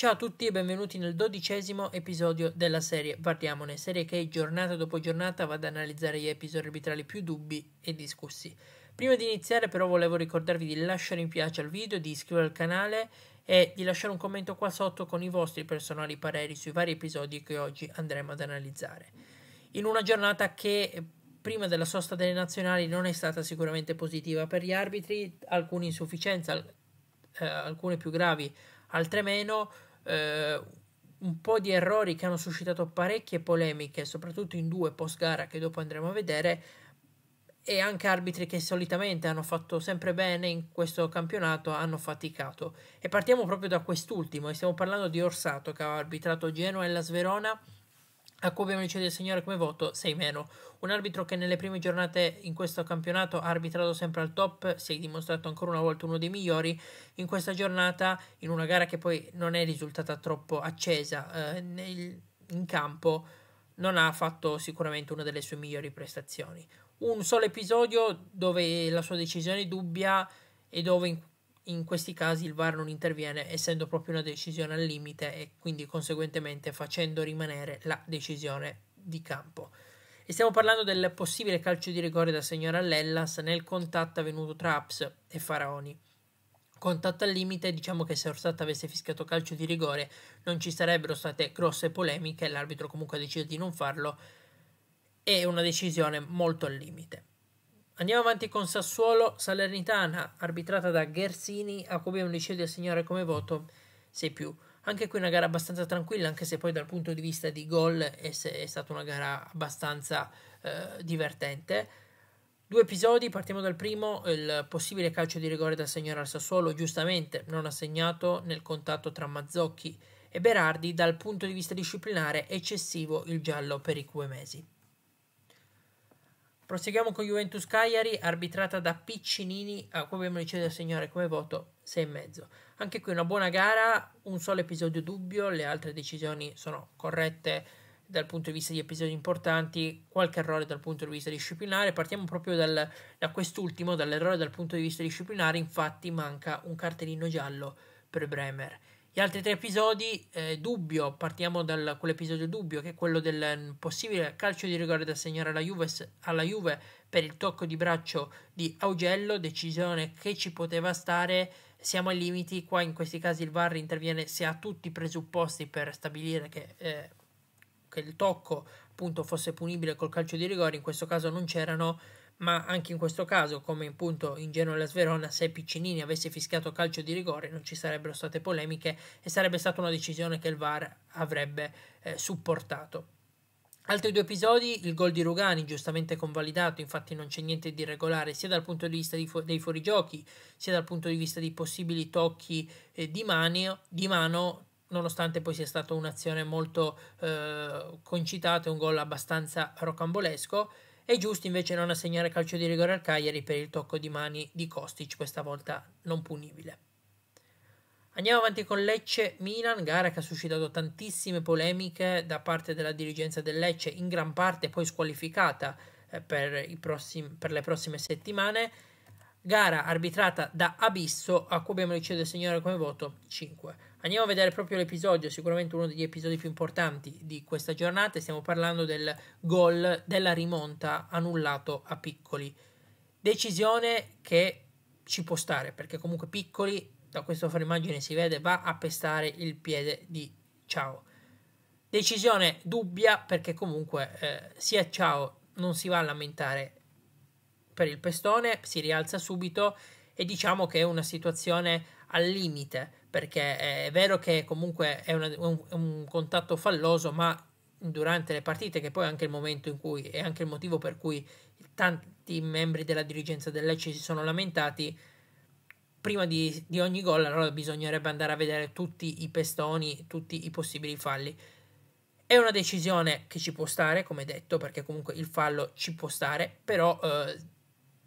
Ciao a tutti e benvenuti nel dodicesimo episodio della serie Parliamone, serie che giornata dopo giornata va ad analizzare gli episodi arbitrali più dubbi e discussi. Prima di iniziare però volevo ricordarvi di lasciare un piace al video, di iscrivervi al canale e di lasciare un commento qua sotto con i vostri personali pareri sui vari episodi che oggi andremo ad analizzare. In una giornata che eh, prima della sosta delle nazionali non è stata sicuramente positiva per gli arbitri, alcune insufficienze, eh, alcune più gravi, altre meno eh, un po' di errori che hanno suscitato parecchie polemiche, soprattutto in due post gara che dopo andremo a vedere, e anche arbitri che solitamente hanno fatto sempre bene in questo campionato hanno faticato. E partiamo proprio da quest'ultimo, e stiamo parlando di Orsato che ha arbitrato Genoa e la Sverona a cui abbiamo deciso di assegnare come voto 6 meno. Un arbitro che nelle prime giornate in questo campionato ha arbitrato sempre al top, si è dimostrato ancora una volta uno dei migliori. In questa giornata, in una gara che poi non è risultata troppo accesa eh, nel, in campo, non ha fatto sicuramente una delle sue migliori prestazioni. Un solo episodio dove la sua decisione è dubbia e dove in in questi casi il VAR non interviene essendo proprio una decisione al limite e quindi conseguentemente facendo rimanere la decisione di campo. E stiamo parlando del possibile calcio di rigore da signora Lellas nel contatto avvenuto tra Aps e Faraoni. Contatto al limite, diciamo che se Orsat avesse fischiato calcio di rigore non ci sarebbero state grosse polemiche, l'arbitro comunque ha deciso di non farlo, è una decisione molto al limite. Andiamo avanti con Sassuolo Salernitana, arbitrata da Ghersini, a cui abbiamo deciso di assegnare come voto 6 più. Anche qui una gara abbastanza tranquilla, anche se poi dal punto di vista di gol è, è stata una gara abbastanza eh, divertente. Due episodi, partiamo dal primo, il possibile calcio di rigore da assegnare al Sassuolo, giustamente non assegnato nel contatto tra Mazzocchi e Berardi, dal punto di vista disciplinare eccessivo il giallo per i Cuemesi. Proseguiamo con Juventus Cagliari, arbitrata da Piccinini, ah, a cui abbiamo deciso di assegnare come voto 6,5. Anche qui una buona gara, un solo episodio dubbio, le altre decisioni sono corrette dal punto di vista di episodi importanti, qualche errore dal punto di vista disciplinare. Partiamo proprio dal, da quest'ultimo, dall'errore dal punto di vista disciplinare, infatti manca un cartellino giallo per Bremer. Gli altri tre episodi, eh, dubbio, partiamo da quell'episodio dubbio, che è quello del mm, possibile calcio di rigore da segnare alla Juve, alla Juve per il tocco di braccio di Augello, decisione che ci poteva stare, siamo ai limiti, qua in questi casi il VAR interviene se ha tutti i presupposti per stabilire che, eh, che il tocco appunto fosse punibile col calcio di rigore, in questo caso non c'erano, ma anche in questo caso, come appunto in Genoa-Las Verona, se Piccinini avesse fischiato calcio di rigore non ci sarebbero state polemiche e sarebbe stata una decisione che il VAR avrebbe eh, supportato. Altri due episodi, il gol di Rugani, giustamente convalidato, infatti non c'è niente di regolare sia dal punto di vista di fu- dei fuorigiochi, sia dal punto di vista di possibili tocchi eh, di, manio, di mano, nonostante poi sia stata un'azione molto eh, concitata, un gol abbastanza rocambolesco. È giusto invece non assegnare calcio di rigore al Cagliari per il tocco di mani di Kostic, questa volta non punibile. Andiamo avanti con Lecce Milan, gara che ha suscitato tantissime polemiche da parte della dirigenza del Lecce, in gran parte poi squalificata eh, per, prossimi, per le prossime settimane. Gara arbitrata da Abisso, a cui abbiamo ricevuto il segnale come voto 5. Andiamo a vedere proprio l'episodio, sicuramente uno degli episodi più importanti di questa giornata. Stiamo parlando del gol della rimonta annullato a Piccoli. Decisione che ci può stare perché comunque Piccoli, da questa immagine si vede, va a pestare il piede di Ciao. Decisione dubbia perché comunque eh, sia Ciao non si va a lamentare per il pestone, si rialza subito e diciamo che è una situazione al limite perché è vero che comunque è, una, un, un, contatto falloso, ma durante le partite, che poi è anche il momento in cui è anche il motivo per cui tanti membri della dirigenza del Lecce si sono lamentati, prima di, di ogni gol allora bisognerebbe andare a vedere tutti i pestoni, tutti i possibili falli. È una decisione che ci può stare, come detto, perché comunque il fallo ci può stare, però eh,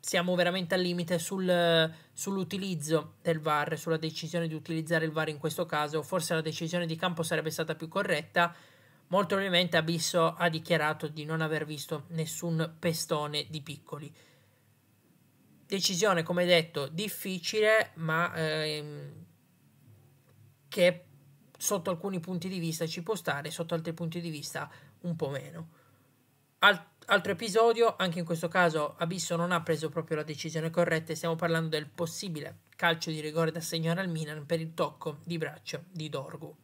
siamo veramente al limite sul, sull'utilizzo del VAR, sulla decisione di utilizzare il VAR in questo caso. Forse la decisione di campo sarebbe stata più corretta. Molto probabilmente Abisso ha dichiarato di non aver visto nessun pestone di piccoli. Decisione, come detto, difficile, ma ehm, che sotto alcuni punti di vista ci può stare, sotto altri punti di vista un po' meno. Alt- altro episodio, anche in questo caso Abisso non ha preso proprio la decisione corretta e stiamo parlando del possibile calcio di rigore da segnare al Milan per il tocco di braccio di Dorgu.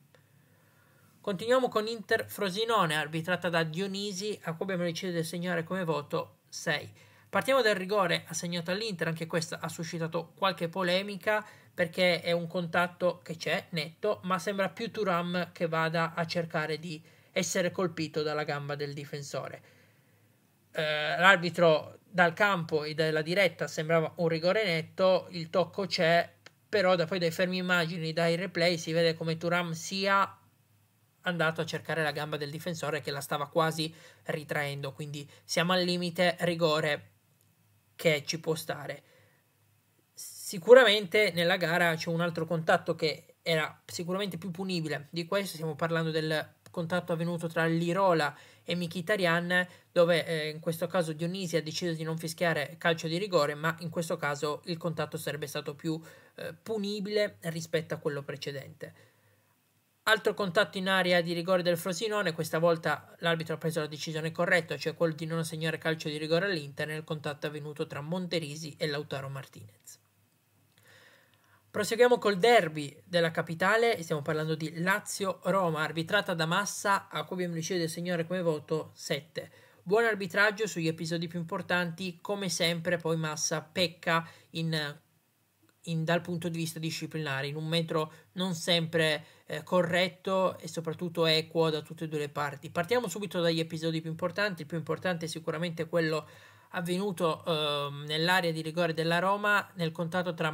Continuiamo con Inter Frosinone, arbitrata da Dionisi, a cui abbiamo deciso di segnare come voto 6. Partiamo dal rigore assegnato all'Inter, anche questa ha suscitato qualche polemica perché è un contatto che c'è, netto, ma sembra più Turam che vada a cercare di essere colpito dalla gamba del difensore eh, l'arbitro dal campo e dalla diretta sembrava un rigore netto, il tocco c'è, però da, poi dai fermi immagini, dai replay si vede come Turam sia andato a cercare la gamba del difensore che la stava quasi ritraendo, quindi siamo al limite rigore che ci può stare. Sicuramente nella gara c'è un altro contatto che era sicuramente più punibile di questo, stiamo parlando del contatto avvenuto tra Lirola e Mkhitaryan dove eh, in questo caso Dionisi ha deciso di non fischiare calcio di rigore ma in questo caso il contatto sarebbe stato più eh, punibile rispetto a quello precedente. Altro contatto in area di rigore del Frosinone, questa volta l'arbitro ha preso la decisione corretta, cioè quello di non assegnare calcio di rigore all'Inter nel contatto avvenuto tra Monterisi e Lautaro Martinez. Proseguiamo col derby della capitale, stiamo parlando di Lazio-Roma, arbitrata da Massa, a cui abbiamo deciso del Signore come voto 7. Buon arbitraggio sugli episodi più importanti, come sempre poi Massa pecca in, in, dal punto di vista disciplinare, in un metro non sempre eh, corretto e soprattutto equo da tutte e due le parti. Partiamo subito dagli episodi più importanti, il più importante è sicuramente quello avvenuto eh, nell'area di rigore della Roma nel contatto tra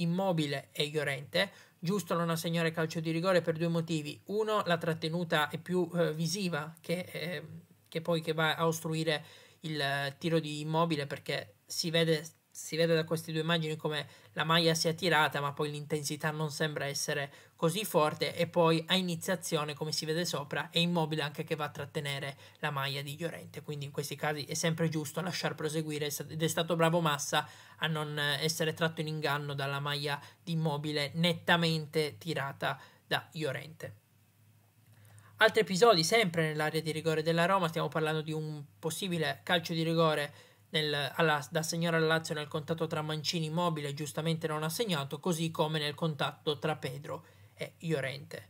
immobile e ignorente. Giusto non assegnare calcio di rigore per due motivi. Uno, la trattenuta è più eh, visiva che, eh, che poi che va a ostruire il eh, tiro di immobile perché si vede si vede da queste due immagini come la maglia sia tirata, ma poi l'intensità non sembra essere così forte e poi a iniziazione, come si vede sopra, è immobile anche che va a trattenere la maglia di Llorente, quindi in questi casi è sempre giusto lasciar proseguire ed è stato bravo Massa a non essere tratto in inganno dalla maglia di immobile nettamente tirata da Llorente. Altri episodi sempre nell'area di rigore della Roma, stiamo parlando di un possibile calcio di rigore nel, alla, da segnare al Lazio nel contatto tra Mancini e Immobile, giustamente non assegnato, così come nel contatto tra Pedro e Iorente.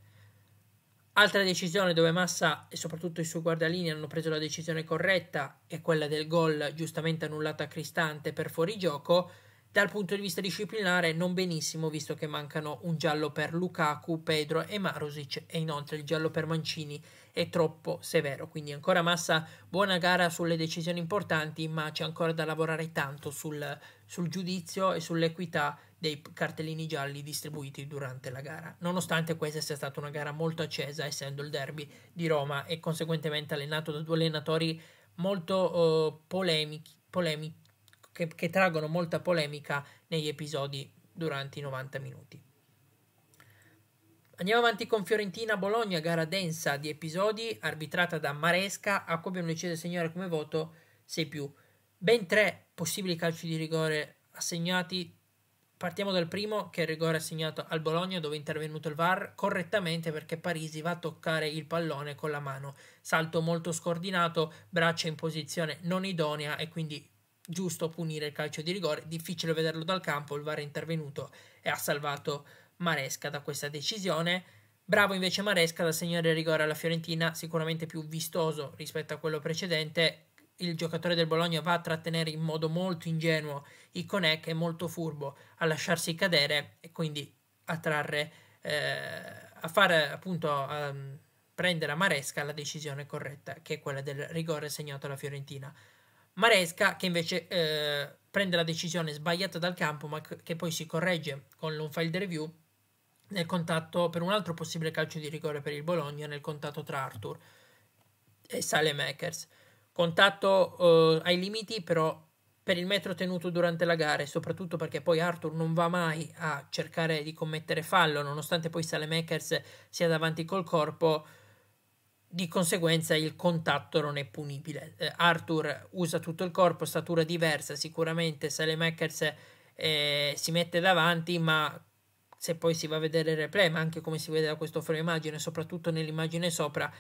Altra decisione dove Massa e soprattutto i suoi guardalini hanno preso la decisione corretta è quella del gol giustamente annullato a Cristante per fuorigioco dal punto di vista disciplinare non benissimo visto che mancano un giallo per Lukaku, Pedro e Marusic e inoltre il giallo per Mancini è troppo severo, quindi ancora Massa buona gara sulle decisioni importanti ma c'è ancora da lavorare tanto sul, sul giudizio e sull'equità dei cartellini gialli distribuiti durante la gara, nonostante questa sia stata una gara molto accesa essendo il derby di Roma e conseguentemente allenato da due allenatori molto eh, polemici, polemici che, che traggono molta polemica negli episodi durante i 90 minuti. Andiamo avanti con Fiorentina-Bologna, gara densa di episodi, arbitrata da Maresca, a cui abbiamo deciso di segnare come voto 6 più. Ben tre possibili calci di rigore assegnati. Partiamo dal primo, che è il rigore assegnato al Bologna, dove è intervenuto il VAR correttamente perché Parisi va a toccare il pallone con la mano. Salto molto scordinato, braccia in posizione non idonea e quindi giusto punire il calcio di rigore, difficile vederlo dal campo, il VAR è intervenuto e ha salvato Maresca da questa decisione. Bravo invece Maresca da segnare il rigore alla Fiorentina, sicuramente più vistoso rispetto a quello precedente. Il giocatore del Bologna va a trattenere in modo molto ingenuo Iconè che è molto furbo a lasciarsi cadere e quindi a trarre, eh, a far appunto a prendere a Maresca la decisione corretta che è quella del rigore segnato alla Fiorentina. Maresca che invece eh, prende la decisione sbagliata dal campo ma che poi si corregge con un file di review nel contatto per un altro possibile calcio di rigore per il Bologna nel contatto tra Arthur e Salemakers. Contatto eh, ai limiti però per il metro tenuto durante la gara e soprattutto perché poi Arthur non va mai a cercare di commettere fallo nonostante poi Salemakers sia davanti col corpo di conseguenza il contatto non è punibile. Eh, Arthur usa tutto il corpo, statura diversa, sicuramente Salemakers eh, si mette davanti, ma se poi si va a vedere il replay, ma anche come si vede da questo frame immagine, soprattutto nell'immagine sopra,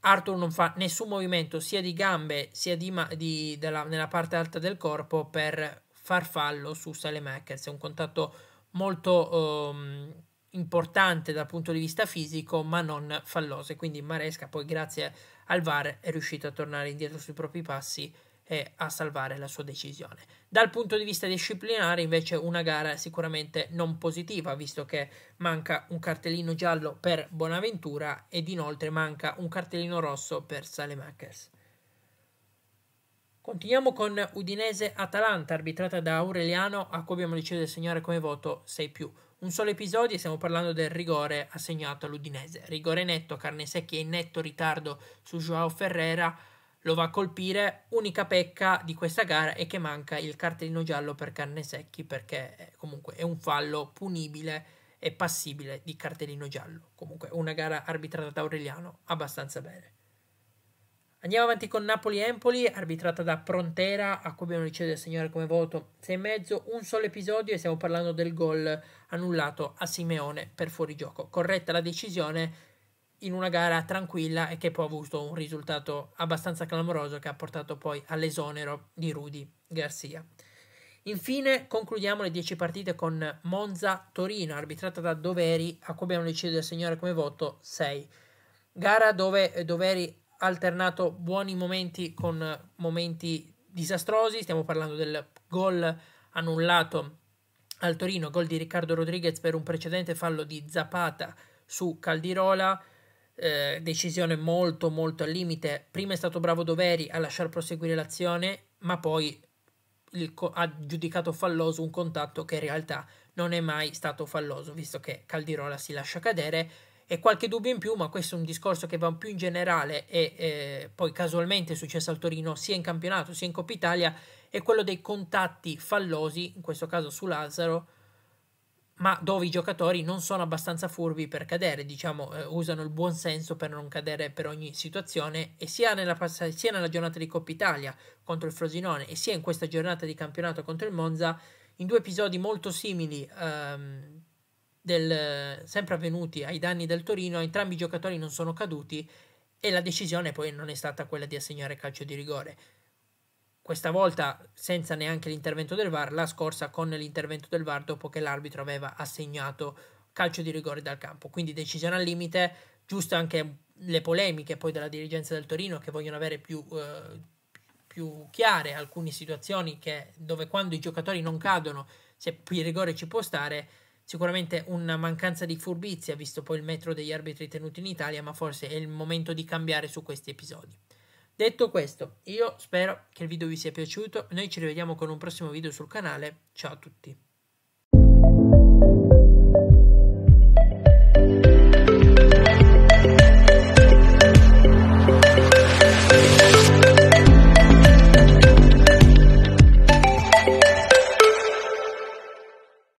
Arthur non fa nessun movimento sia di gambe sia di di, della, nella parte alta del corpo per far fallo su Salemakers. È un contatto molto... Um, importante dal punto di vista fisico ma non fallose quindi Maresca poi grazie al VAR è riuscito a tornare indietro sui propri passi e a salvare la sua decisione dal punto di vista disciplinare invece una gara sicuramente non positiva visto che manca un cartellino giallo per Bonaventura ed inoltre manca un cartellino rosso per Salemakers Continuiamo con Udinese-Atalanta, arbitrata da Aureliano, a cui abbiamo deciso di assegnare come voto 6+. più. Un solo episodio e stiamo parlando del rigore assegnato all'Udinese. Rigore netto, carne secchi secchia in netto ritardo su Joao Ferrera lo va a colpire. Unica pecca di questa gara è che manca il cartellino giallo per carne secchi perché eh, comunque è un fallo punibile e passibile di cartellino giallo. Comunque una gara arbitrata da Aureliano abbastanza bene. Andiamo avanti con Napoli-Empoli, arbitrata da Prontera, a cui abbiamo ricevuto il signore come voto 6,5, un solo episodio e stiamo parlando del gol annullato a Simeone per fuorigioco. Corretta la decisione in una gara tranquilla e che poi ha avuto un risultato abbastanza clamoroso che ha portato poi all'esonero di Rudy Garcia. Infine concludiamo le 10 partite con Monza-Torino, arbitrata da Doveri, a cui abbiamo deciso di assegnare come voto 6. Gara dove eh, Doveri alternato buoni momenti con momenti disastrosi. Stiamo parlando del gol annullato al Torino, gol di Riccardo Rodriguez per un precedente fallo di Zapata su Caldirola. Eh, decisione molto molto al limite. Prima è stato bravo Doveri a lasciar proseguire l'azione, ma poi co- ha giudicato falloso un contatto che in realtà non è mai stato falloso, visto che Caldirola si lascia cadere e qualche dubbio in più, ma questo è un discorso che va più in generale e eh, poi casualmente è successo al Torino sia in campionato sia in Coppa Italia, è quello dei contatti fallosi, in questo caso su Lazzaro, ma dove i giocatori non sono abbastanza furbi per cadere, diciamo, eh, usano il buon senso per non cadere per ogni situazione e sia nella, pass- sia nella giornata di Coppa Italia contro il Frosinone e sia in questa giornata di campionato contro il Monza, in due episodi molto simili ehm, del, sempre avvenuti ai danni del Torino, entrambi i giocatori non sono caduti e la decisione poi non è stata quella di assegnare calcio di rigore. Questa volta senza neanche l'intervento del VAR, la scorsa con l'intervento del VAR dopo che l'arbitro aveva assegnato calcio di rigore dal campo. Quindi decisione al limite, giusto anche le polemiche poi della dirigenza del Torino che vogliono avere più, eh, più chiare alcune situazioni che, dove quando i giocatori non cadono, se il rigore ci può stare, Sicuramente una mancanza di furbizia, visto poi il metro degli arbitri tenuti in Italia, ma forse è il momento di cambiare su questi episodi. Detto questo, io spero che il video vi sia piaciuto, noi ci rivediamo con un prossimo video sul canale, ciao a tutti!